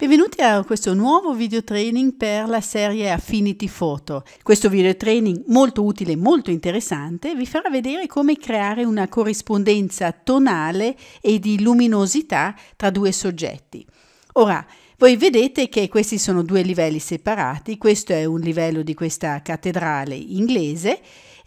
Benvenuti a questo nuovo video training per la serie Affinity Photo. Questo video training molto utile e molto interessante vi farà vedere come creare una corrispondenza tonale e di luminosità tra due soggetti. Ora, voi vedete che questi sono due livelli separati, questo è un livello di questa cattedrale inglese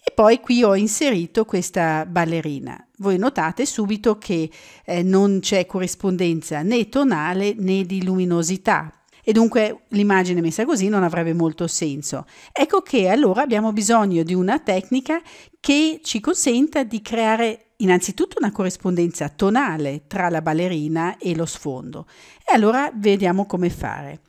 e poi qui ho inserito questa ballerina. Voi notate subito che eh, non c'è corrispondenza né tonale né di luminosità, e dunque l'immagine messa così non avrebbe molto senso. Ecco che allora abbiamo bisogno di una tecnica che ci consenta di creare innanzitutto una corrispondenza tonale tra la ballerina e lo sfondo. E allora vediamo come fare.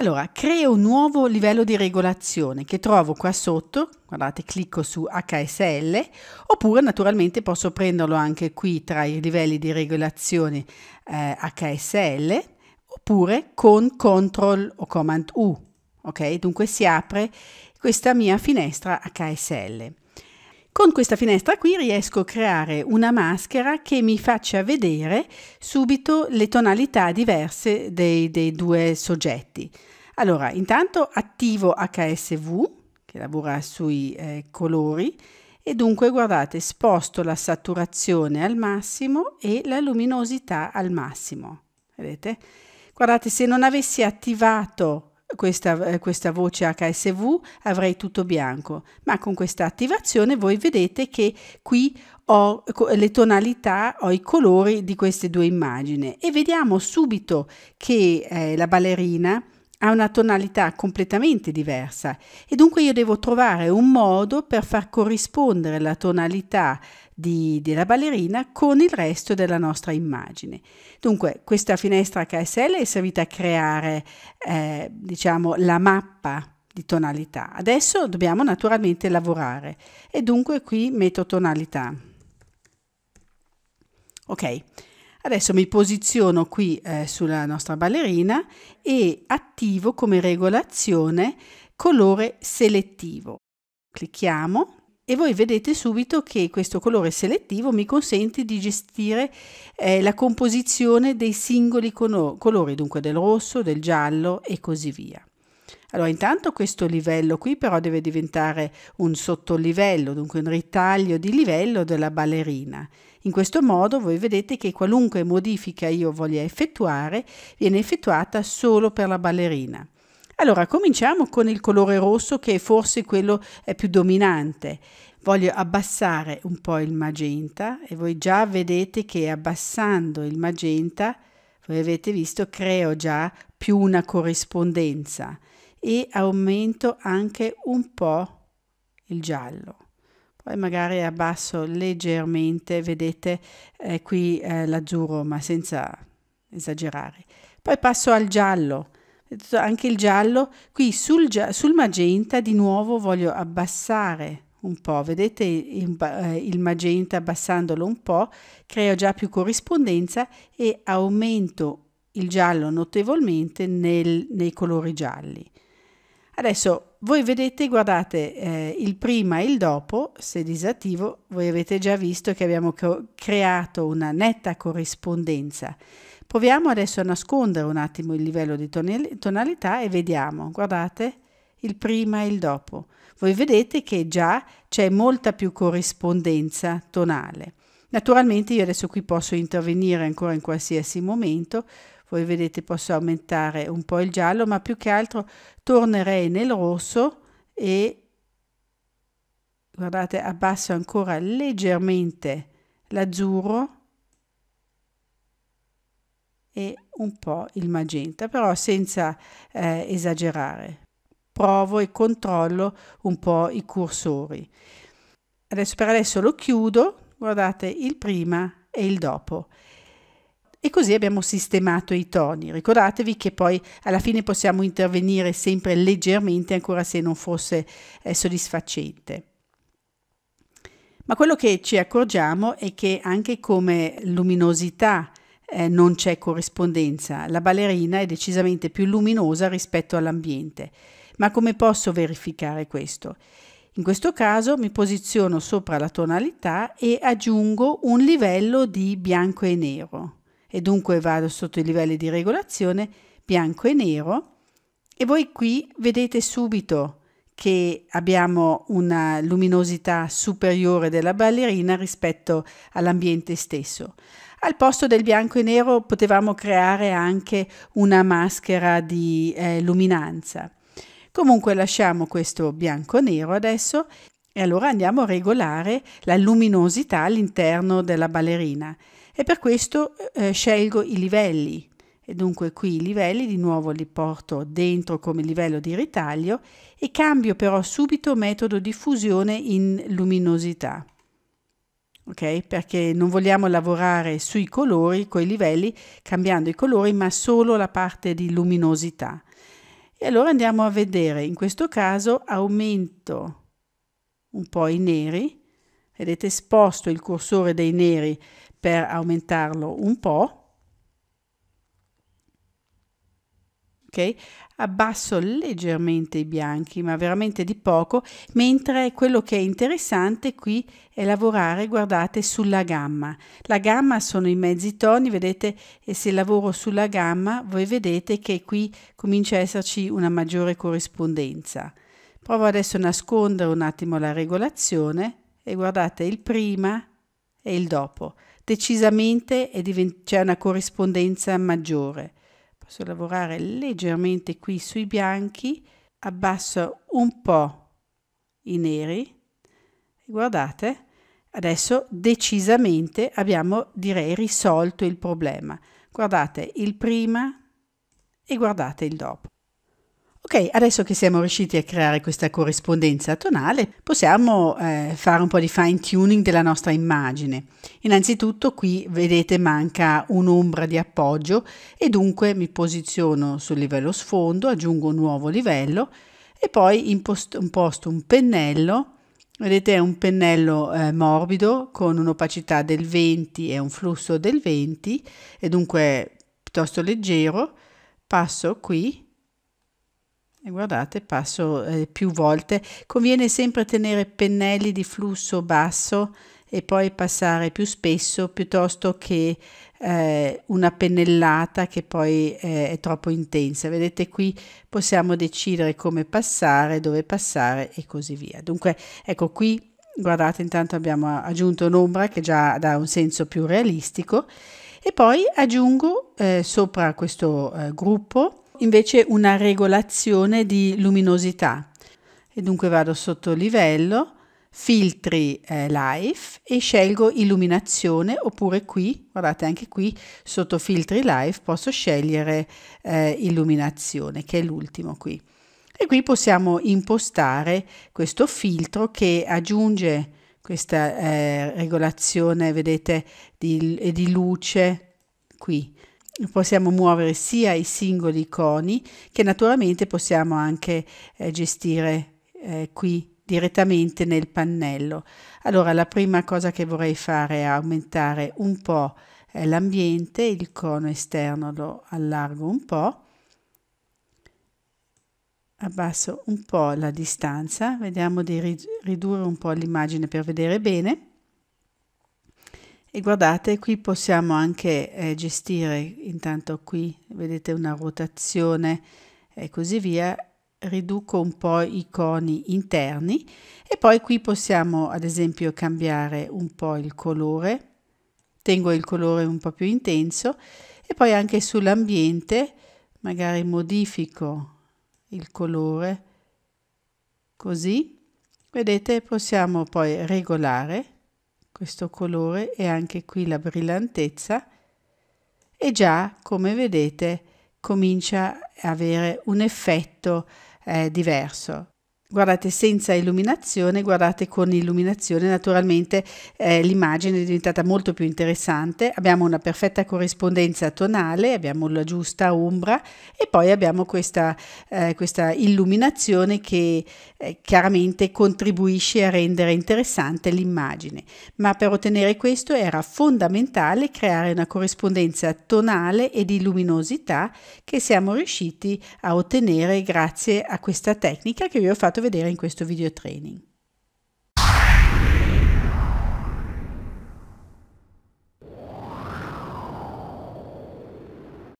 Allora, creo un nuovo livello di regolazione che trovo qua sotto, guardate, clicco su HSL, oppure naturalmente posso prenderlo anche qui tra i livelli di regolazione eh, HSL, oppure con CTRL o Command U, ok? Dunque si apre questa mia finestra HSL. Con questa finestra qui riesco a creare una maschera che mi faccia vedere subito le tonalità diverse dei, dei due soggetti. Allora, intanto attivo HSV che lavora sui eh, colori e dunque guardate sposto la saturazione al massimo e la luminosità al massimo. Vedete? Guardate se non avessi attivato questa, eh, questa, voce HSV avrei tutto bianco, ma con questa attivazione voi vedete che qui ho le tonalità, ho i colori di queste due immagini e vediamo subito che eh, la ballerina ha una tonalità completamente diversa e dunque io devo trovare un modo per far corrispondere la tonalità di, della ballerina con il resto della nostra immagine. Dunque questa finestra KSL è servita a creare eh, diciamo la mappa di tonalità. Adesso dobbiamo naturalmente lavorare e dunque qui metto tonalità. Ok. Adesso mi posiziono qui eh, sulla nostra ballerina e attivo come regolazione colore selettivo. Clicchiamo e voi vedete subito che questo colore selettivo mi consente di gestire eh, la composizione dei singoli colori, dunque del rosso, del giallo e così via. Allora intanto questo livello qui però deve diventare un sottolivello, dunque un ritaglio di livello della ballerina in questo modo voi vedete che qualunque modifica io voglia effettuare viene effettuata solo per la ballerina. Allora cominciamo con il colore rosso che è forse quello più dominante. Voglio abbassare un po' il magenta e voi già vedete che abbassando il magenta, voi avete visto, creo già più una corrispondenza e aumento anche un po' il giallo poi magari abbasso leggermente, vedete eh, qui eh, l'azzurro, ma senza esagerare. Poi passo al giallo, anche il giallo, qui sul, sul magenta di nuovo voglio abbassare un po', vedete il, eh, il magenta abbassandolo un po', creo già più corrispondenza e aumento il giallo notevolmente nel, nei colori gialli. Adesso voi vedete, guardate eh, il prima e il dopo, se disattivo, voi avete già visto che abbiamo creato una netta corrispondenza. Proviamo adesso a nascondere un attimo il livello di tonalità e vediamo, guardate, il prima e il dopo. Voi vedete che già c'è molta più corrispondenza tonale. Naturalmente io adesso qui posso intervenire ancora in qualsiasi momento, voi vedete posso aumentare un po' il giallo, ma più che altro tornerei nel rosso e guardate abbasso ancora leggermente l'azzurro e un po' il magenta, però senza eh, esagerare. Provo e controllo un po' i cursori. Adesso per adesso lo chiudo guardate il prima e il dopo. E così abbiamo sistemato i toni. Ricordatevi che poi alla fine possiamo intervenire sempre leggermente ancora se non fosse eh, soddisfacente. Ma quello che ci accorgiamo è che anche come luminosità eh, non c'è corrispondenza. La ballerina è decisamente più luminosa rispetto all'ambiente. Ma come posso verificare questo? In questo caso mi posiziono sopra la tonalità e aggiungo un livello di bianco e nero e dunque vado sotto i livelli di regolazione bianco e nero e voi qui vedete subito che abbiamo una luminosità superiore della ballerina rispetto all'ambiente stesso. Al posto del bianco e nero potevamo creare anche una maschera di eh, luminanza. Comunque lasciamo questo bianco-nero adesso e allora andiamo a regolare la luminosità all'interno della ballerina e per questo eh, scelgo i livelli e dunque qui i livelli di nuovo li porto dentro come livello di ritaglio e cambio però subito metodo di fusione in luminosità ok perché non vogliamo lavorare sui colori coi livelli cambiando i colori ma solo la parte di luminosità e allora andiamo a vedere, in questo caso aumento un po' i neri, vedete sposto il cursore dei neri per aumentarlo un po', ok? Abbasso leggermente i bianchi, ma veramente di poco, mentre quello che è interessante qui è lavorare, guardate, sulla gamma. La gamma sono i mezzi toni, vedete, e se lavoro sulla gamma, voi vedete che qui comincia a esserci una maggiore corrispondenza. Provo adesso a nascondere un attimo la regolazione e guardate il prima e il dopo. Decisamente c'è una corrispondenza maggiore posso lavorare leggermente qui sui bianchi, abbasso un po' i neri, guardate, adesso decisamente abbiamo direi risolto il problema. Guardate il prima e guardate il dopo. Ok, adesso che siamo riusciti a creare questa corrispondenza tonale, possiamo eh, fare un po' di fine tuning della nostra immagine. Innanzitutto qui vedete manca un'ombra di appoggio e dunque mi posiziono sul livello sfondo, aggiungo un nuovo livello e poi imposto un pennello. Vedete è un pennello eh, morbido con un'opacità del 20 e un flusso del 20 e dunque piuttosto leggero. Passo qui guardate, passo eh, più volte. Conviene sempre tenere pennelli di flusso basso e poi passare più spesso piuttosto che eh, una pennellata che poi eh, è troppo intensa. Vedete qui possiamo decidere come passare, dove passare e così via. Dunque ecco qui guardate intanto abbiamo aggiunto un'ombra che già dà un senso più realistico e poi aggiungo eh, sopra questo eh, gruppo invece una regolazione di luminosità. E dunque vado sotto livello, filtri eh, live e scelgo illuminazione oppure qui, guardate anche qui sotto filtri live posso scegliere eh, illuminazione che è l'ultimo qui. E qui possiamo impostare questo filtro che aggiunge questa eh, regolazione, vedete, di, di luce qui possiamo muovere sia i singoli coni che naturalmente possiamo anche eh, gestire eh, qui direttamente nel pannello. Allora la prima cosa che vorrei fare è aumentare un po' eh, l'ambiente, il cono esterno lo allargo un po', abbasso un po' la distanza, vediamo di ridurre un po' l'immagine per vedere bene. E guardate, qui possiamo anche eh, gestire, intanto qui vedete una rotazione e così via, riduco un po' i coni interni e poi qui possiamo ad esempio cambiare un po' il colore, tengo il colore un po' più intenso e poi anche sull'ambiente magari modifico il colore così vedete possiamo poi regolare questo colore e anche qui la brillantezza e già come vedete comincia a avere un effetto eh, diverso guardate senza illuminazione, guardate con illuminazione, naturalmente eh, l'immagine è diventata molto più interessante, abbiamo una perfetta corrispondenza tonale, abbiamo la giusta ombra e poi abbiamo questa, eh, questa illuminazione che eh, chiaramente contribuisce a rendere interessante l'immagine, ma per ottenere questo era fondamentale creare una corrispondenza tonale e di luminosità che siamo riusciti a ottenere grazie a questa tecnica che vi ho fatto fatto vedere in questo video training.